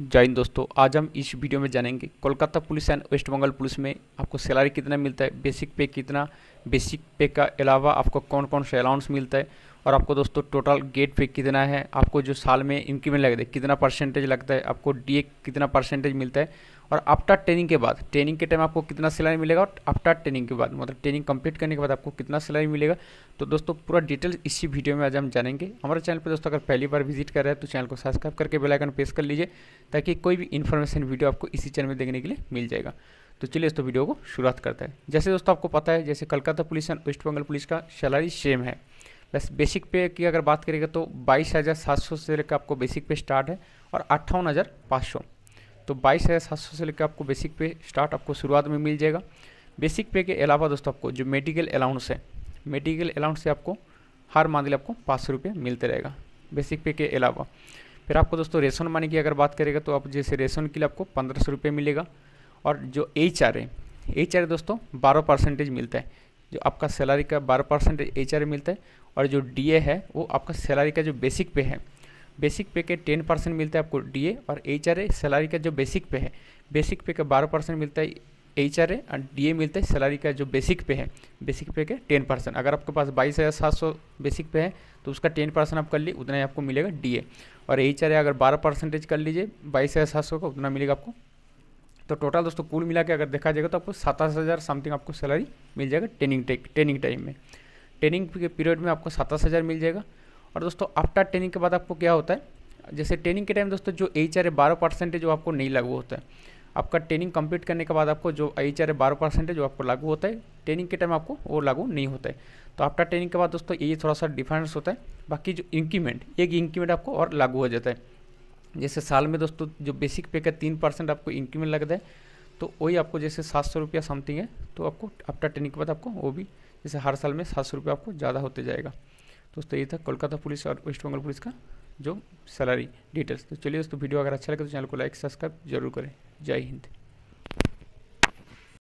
जय हिंद दोस्तों आज हम इस वीडियो में जानेंगे Kolkata police and West Bengal police में आपको सैलरी कितना मिलता है बेसिक पे कितना बेसिक पे का अलावा आपको कौन कौन सा अलाउंस मिलता है और आपको दोस्तों टोटल गेट पे कितना है आपको जो साल में इंक्रीमेंट लगता है कितना परसेंटेज लगता है आपको डी कितना परसेंटेज मिलता है और आफ्टर ट्रेनिंग के बाद ट्रेनिंग के टाइम आपको कितना सैलरी मिलेगा और आफ्टर ट्रेनिंग के बाद मतलब ट्रेनिंग कंप्लीट करने के बाद आपको कितना सैलरी मिलेगा तो दोस्तों पूरा डिटेल्स इसी वीडियो में आज हम जानेंगे हमारे चैनल पर दोस्तों अगर पहली बार विजिट कर रहे हैं तो चैनल को सब्सक्राइब करके बेलाइकन प्रेस कर लीजिए ताकि कोई भी इन्फॉर्मेशन वीडियो आपको इसी चैनल में देखने के लिए मिल जाएगा तो चलिए दोस्तों वीडियो को शुरुआत करता है जैसे दोस्तों आपको पता है जैसे Calcutta police and West Bengal police का सैलरी सेम है बस बेसिक पे की अगर बात करेगा तो बाईस हज़ार सात सौ से लेकर आपको बेसिक पे स्टार्ट है और अट्ठावन हज़ार पाँच सौ तो बाईस हज़ार सात सौ से लेकर आपको बेसिक पे स्टार्ट आपको शुरुआत में मिल जाएगा बेसिक पे के अलावा दोस्तों आपको जो मेडिकल अलाउंस है मेडिकल अलाउंस से आपको हर मंथली आपको पाँच सौ रुपये मिलते रहेगा बेसिक पे के अलावा फिर आपको दोस्तों रेशन मनी की अगर बात करेगा तो आप जैसे रेशन के लिए आपको पंद्रह सौ रुपये मिलेगा और जो एच आर है एच आर दोस्तों बारह परसेंटेज मिलता है जो आपका सैलरी का बारह परसेंट एच मिलता है और जो डी है वो आपका सैलरी का जो बेसिक पे है बेसिक पे के टेन परसेंट मिलता है आपको डी और एच सैलरी का जो बेसिक पे है बेसिक पे का बारह परसेंट मिलता है एच आर ए और डी ए मिलता है सैलरी का जो बेसिक पे है बेसिक पे के टेन परसेंट अगर आपके पास बाईस हज़ार सात सौ बेसिक पे है तो उसका टेन परसेंट आप कर लिए उतना ही आपको मिलेगा डी ए और एच आर ए अगर बारह परसेंटेज कर लीजिए बाईस हज़ार सात सौ का उतना मिलेगा आपको तो टोटल दोस्तों कुल मिला के अगर देखा जाएगा तो आपको सताईस हज़ार समथिंग आपको सैलरी मिल जाएगा ट्रेनिंग ट्रेनिंग टाइम में ट्रेनिंग के पीरियड में आपको सताईस हज़ार मिल जाएगा और दोस्तों आफ्टर ट्रेनिंग के बाद आपको क्या होता है जैसे ट्रेनिंग के टाइम दोस्तों जो एच आर ए बारह जो आपको नहीं लागू होता है आपका ट्रेनिंग कंप्लीट करने के बाद आपको जो एच आर ए बारह जो आपको लागू होता है ट्रेनिंग के टाइम आपको वो लागू नहीं होता है तो आफ्टर ट्रेनिंग के बाद दोस्तों ये थोड़ा सा डिफरेंस होता है बाकी जो इंक्रीमेंट एक इंक्रीमेंट आपको और लागू हो जाता है जैसे साल में दोस्तों जो बेसिक पे का तीन परसेंट आपको इंक्रीमेंट लगता है तो वही आपको जैसे सात सौ रुपया समथिंग है तो आपको आफ्टर ट्रेनिंग के बाद आपको वो भी जैसे हर साल में सात सौ रुपया आपको ज़्यादा होते जाएगा दोस्तों ये था कोलकाता पुलिस और वेस्ट बंगाल पुलिस का जो सैलरी डिटेल्स तो चलिए दोस्तों वीडियो अगर अच्छा लगे तो चैनल को लाइक सब्सक्राइब जरूर करें जय हिंद